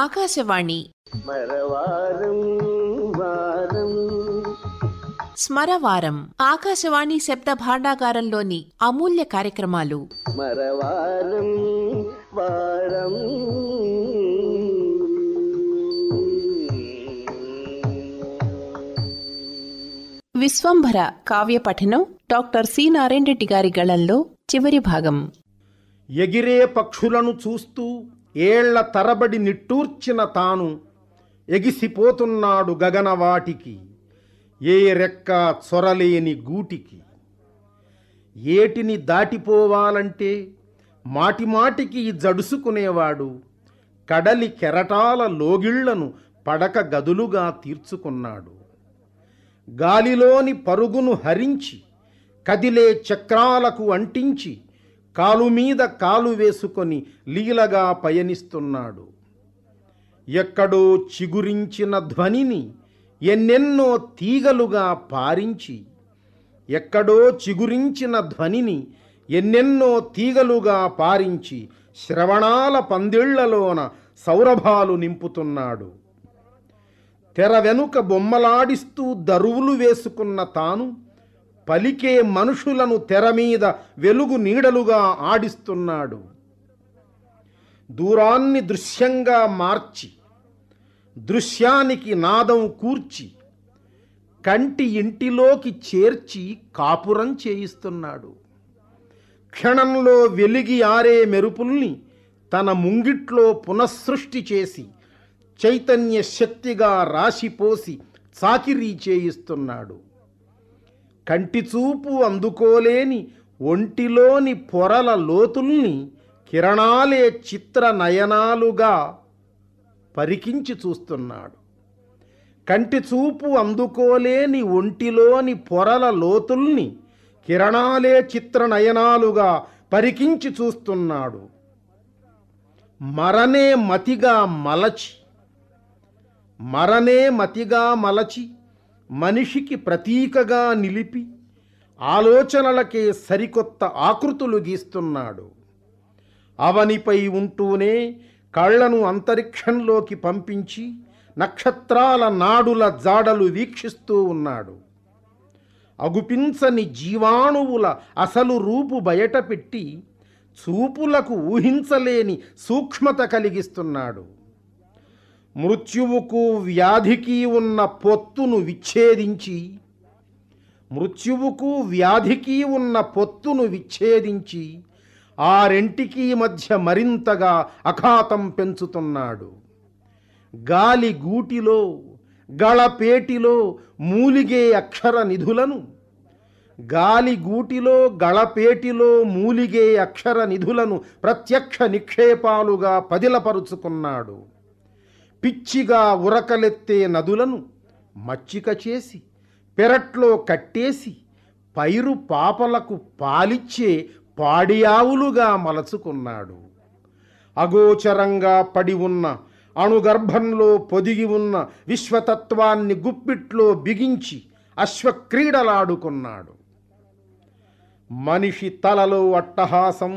ఆకాశవాణి స్మరవారం ఆకాశవాణి శబ్ద భాండాగారంలోని అమూల్య కార్యక్రమాలు విశ్వంభర కావ్య పఠనం డాక్టర్ సి నారాయణ రెడ్డి గారి గళంలో చివరి భాగం ఎగిరే పక్షులను చూస్తూ ఏళ్ల తరబడి నిట్టూర్చిన తాను ఎగిసిపోతున్నాడు గగనవాటికి ఏ రెక్క చొరలేని గూటికి ఏటిని దాటిపోవాలంటే మాటిమాటికి జడుసుకునేవాడు కడలి కెరటాల లోగిళ్లను పడక గదులుగా తీర్చుకున్నాడు గాలిలోని పరుగును హరించి కదిలే చక్రాలకు అంటించి కాలు మీద కాలు వేసుకొని లీలగా పయనిస్తున్నాడు ఎక్కడో చిగురించిన ధ్వనిని ఎన్నెన్నో తీగలుగా పారించి ఎక్కడో చిగురించిన ధ్వనిని ఎన్నెన్నో తీగలుగా పారించి శ్రవణాల పందిళ్లలోన సౌరభాలు నింపుతున్నాడు తెర వెనుక బొమ్మలాడిస్తూ దరువులు వేసుకున్న తాను పలికే మనుషులను తెర మీద వెలుగు నీడలుగా ఆడిస్తున్నాడు దూరాన్ని దృశ్యంగా మార్చి దృశ్యానికి నాదం కూర్చి కంటి ఇంటిలోకి చేర్చి కాపురం చేయిస్తున్నాడు క్షణంలో వెలిగి ఆరే మెరుపుల్ని తన ముంగిట్లో పునఃసృష్టి చేసి చైతన్య శక్తిగా రాసిపోసి చాకిరీ చేయిస్తున్నాడు కంటిచూపు అందుకోలేని ఒంటిలోని పొరల లోతుల్ని కిరణాలే చిత్ర నయనాలుగా పరికించి చూస్తున్నాడు కంటి చూపు అందుకోలేని ఒంటిలోని పొరల లోతుల్ని కిరణాలే చిత్ర నయనాలుగా పరికించి చూస్తున్నాడు మరనే మతిగా మలచి మరనే మతిగా మలచి మనిషికి ప్రతీకగా నిలిపి ఆలోచనలకే సరికొత్త ఆకృతులు గీస్తున్నాడు అవనిపై ఉంటూనే కళ్లను అంతరిక్షంలోకి పంపించి నక్షత్రాల నాడుల జాడలు వీక్షిస్తూ ఉన్నాడు అగుపించని జీవాణువుల అసలు రూపు బయటపెట్టి చూపులకు ఊహించలేని సూక్ష్మత కలిగిస్తున్నాడు మృత్యువుకు వ్యాధికి ఉన్న పొత్తును విచ్ఛేదించి మృత్యువుకు వ్యాధికి ఉన్న పొత్తును విచ్ఛేదించి ఆ రెంటికి మధ్య మరింతగా అఖాతం పెంచుతున్నాడు గాలి గూటిలో గళపేటిలో మూలిగే అక్షర నిధులను గాలి గూటిలో గళపేటిలో మూలిగే అక్షర నిధులను ప్రత్యక్ష నిక్షేపాలుగా పదిలపరుచుకున్నాడు పిచ్చిగా ఉరకలెత్తే నదులను మచ్చిక చేసి పెరట్లో కట్టేసి పైరు పాపలకు పాలిచ్చే పాడియావులుగా మలచుకున్నాడు అగోచరంగా పడి ఉన్న అణుగర్భంలో పొదిగి ఉన్న విశ్వతత్వాన్ని గుప్పిట్లో బిగించి అశ్వక్రీడలాడుకున్నాడు మనిషి తలలో అట్టహాసం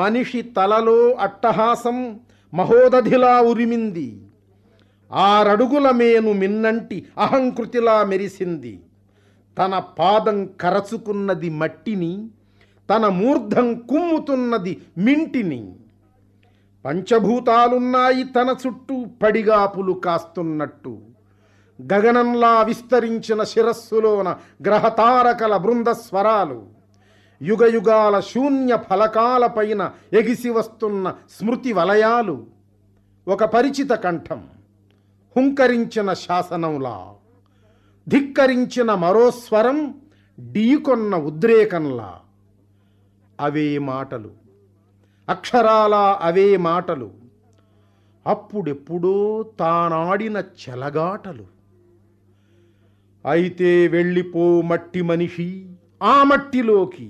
మనిషి తలలో అట్టహాసం మహోదధిలా ఉరిమింది ఆరడుగుల మేను మిన్నంటి అహంకృతిలా మెరిసింది తన పాదం కరచుకున్నది మట్టిని తన మూర్ధం కుమ్ముతున్నది మింటిని పంచభూతాలున్నాయి తన చుట్టూ పడిగాపులు కాస్తున్నట్టు గగనంలా విస్తరించిన శిరస్సులోన గ్రహతారకల బృందస్వరాలు యుగయుగాల శూన్య ఫలకాలపైన ఎగిసి వస్తున్న స్మృతి వలయాలు ఒక పరిచిత కంఠం హుంకరించిన శాసనంలా ధిక్కరించిన మరో స్వరం ఢీకొన్న ఉద్రేకంలా అవే మాటలు అక్షరాలా అవే మాటలు అప్పుడెప్పుడో తానాడిన చెలగాటలు అయితే వెళ్ళిపో మట్టి మనిషి ఆ మట్టిలోకి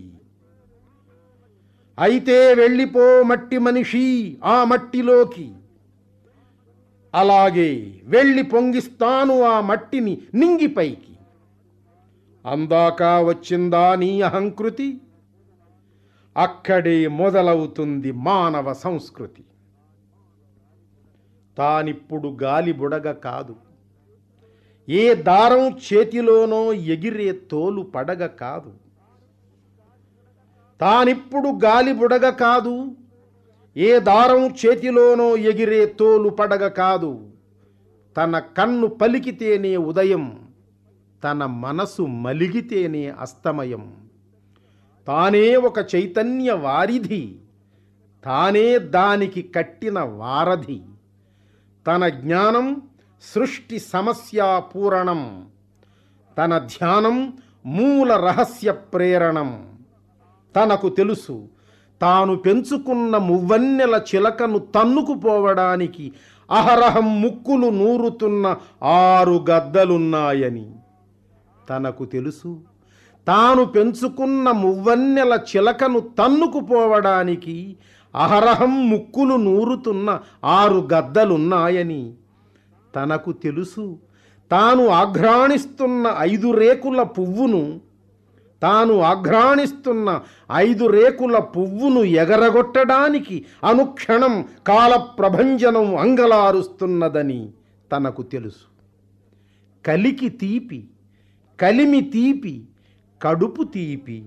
అయితే వెళ్ళిపో మట్టి మనిషి ఆ మట్టిలోకి అలాగే వెళ్ళి పొంగిస్తాను ఆ మట్టిని నింగిపైకి అందాక వచ్చిందా నీ అహంకృతి అక్కడే మొదలవుతుంది మానవ సంస్కృతి తానిప్పుడు గాలి బుడగ కాదు ఏ దారం చేతిలోనో ఎగిరే తోలు పడగ కాదు తానిప్పుడు గాలి బుడగ కాదు ఏ దారం చేతిలోనో ఎగిరే తోలు పడగ కాదు తన కన్ను పలికితేనే ఉదయం తన మనసు మలిగితేనే అస్తమయం తానే ఒక చైతన్య వారిధి తానే దానికి కట్టిన వారధి తన జ్ఞానం సృష్టి సమస్యాపూరణం పూరణం తన ధ్యానం మూల రహస్య ప్రేరణం తనకు తెలుసు తాను పెంచుకున్న మువ్వన్నెల చిలకను తన్నుకుపోవడానికి అహరహం ముక్కులు నూరుతున్న ఆరు గద్దలున్నాయని తనకు తెలుసు తాను పెంచుకున్న మువ్వన్నెల చిలకను తన్నుకుపోవడానికి అహరహం ముక్కులు నూరుతున్న ఆరు గద్దలున్నాయని తనకు తెలుసు తాను ఆఘ్రాణిస్తున్న ఐదు రేకుల పువ్వును తాను ఆఘ్రాణిస్తున్న ఐదు రేకుల పువ్వును ఎగరగొట్టడానికి అనుక్షణం కాలప్రభంజనం అంగలారుస్తున్నదని తనకు తెలుసు కలికి తీపి కలిమి తీపి కడుపు తీపి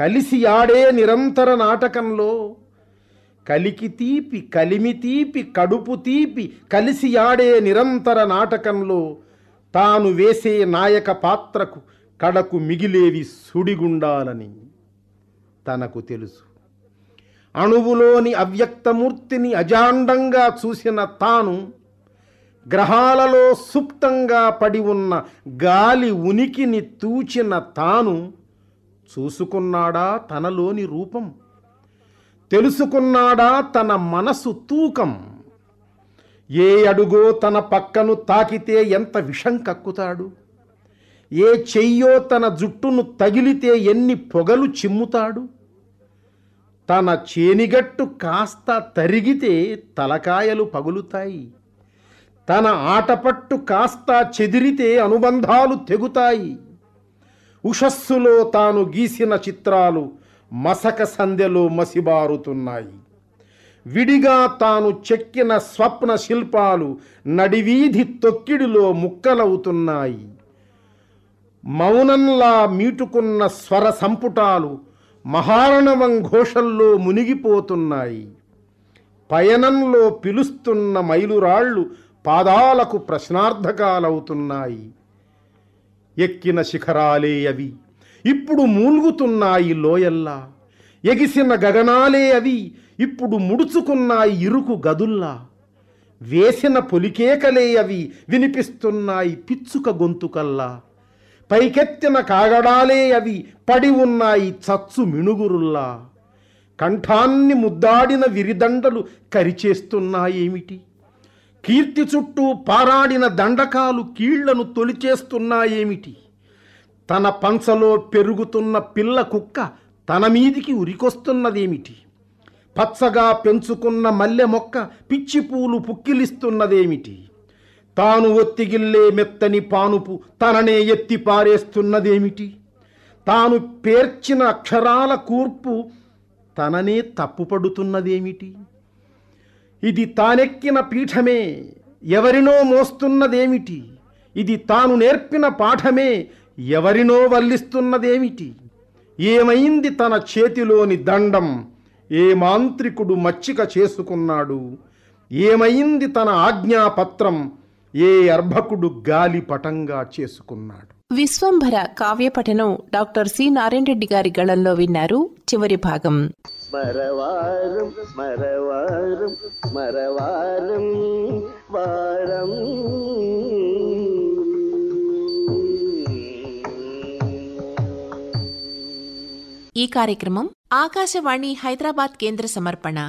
కలిసి ఆడే నిరంతర నాటకంలో కలికి తీపి కలిమి తీపి కడుపు తీపి కలిసి ఆడే నిరంతర నాటకంలో తాను వేసే నాయక పాత్రకు కడకు మిగిలేవి సుడిగుండాలని తనకు తెలుసు అణువులోని అవ్యక్తమూర్తిని అజాండంగా చూసిన తాను గ్రహాలలో సుప్తంగా పడి ఉన్న గాలి ఉనికిని తూచిన తాను చూసుకున్నాడా తనలోని రూపం తెలుసుకున్నాడా తన మనసు తూకం ఏ అడుగో తన పక్కను తాకితే ఎంత విషం కక్కుతాడు ఏ చెయ్యో తన జుట్టును తగిలితే ఎన్ని పొగలు చిమ్ముతాడు తన చేనిగట్టు కాస్త తరిగితే తలకాయలు పగులుతాయి తన ఆటపట్టు కాస్త చెదిరితే అనుబంధాలు తెగుతాయి ఉషస్సులో తాను గీసిన చిత్రాలు మసక సందెలో మసిబారుతున్నాయి విడిగా తాను చెక్కిన స్వప్న శిల్పాలు నడివీధి తొక్కిడిలో ముక్కలవుతున్నాయి మౌనంలా మీటుకున్న స్వర సంపుటాలు మహారణవం ఘోషల్లో మునిగిపోతున్నాయి పయనంలో పిలుస్తున్న మైలురాళ్ళు పాదాలకు ప్రశ్నార్థకాలవుతున్నాయి ఎక్కిన శిఖరాలే అవి ఇప్పుడు మూలుగుతున్నాయి లోయల్లా ఎగిసిన గగనాలే అవి ఇప్పుడు ముడుచుకున్నాయి ఇరుకు గదుల్లా వేసిన పొలికేకలే అవి వినిపిస్తున్నాయి పిచ్చుక గొంతుకల్లా పైకెత్తిన కాగడాలే అవి పడి ఉన్నాయి చచ్చు మిణుగురుల్లా కంఠాన్ని ముద్దాడిన విరిదండలు కరిచేస్తున్నాయేమిటి కీర్తి చుట్టూ పారాడిన దండకాలు కీళ్లను తొలిచేస్తున్నాయేమిటి తన పంచలో పెరుగుతున్న పిల్ల కుక్క తన మీదికి ఉరికొస్తున్నదేమిటి పచ్చగా పెంచుకున్న మల్లె మొక్క పిచ్చి పూలు పుక్కిలిస్తున్నదేమిటి తాను ఒత్తిగిల్లే మెత్తని పానుపు తననే ఎత్తి పారేస్తున్నదేమిటి తాను పేర్చిన అక్షరాల కూర్పు తననే తప్పుపడుతున్నదేమిటి ఇది తానెక్కిన పీఠమే ఎవరినో మోస్తున్నదేమిటి ఇది తాను నేర్పిన పాఠమే ఎవరినో వల్లిస్తున్నదేమిటి ఏమైంది తన చేతిలోని దండం ఏ మాంత్రికుడు మచ్చిక చేసుకున్నాడు ఏమైంది తన ఆజ్ఞాపత్రం ఏ అర్భకుడు గాలి పటంగా చేసుకున్నాడు విశ్వంభర కావ్య పఠనం డాక్టర్ సి నారాయణరెడ్డి గారి గళంలో విన్నారు చివరి భాగం మరవారం మరవారం మరవారం వారం ఈ కార్యక్రమం ఆకాశవాణి హైదరాబాద్ కేంద్ర సమర్పణ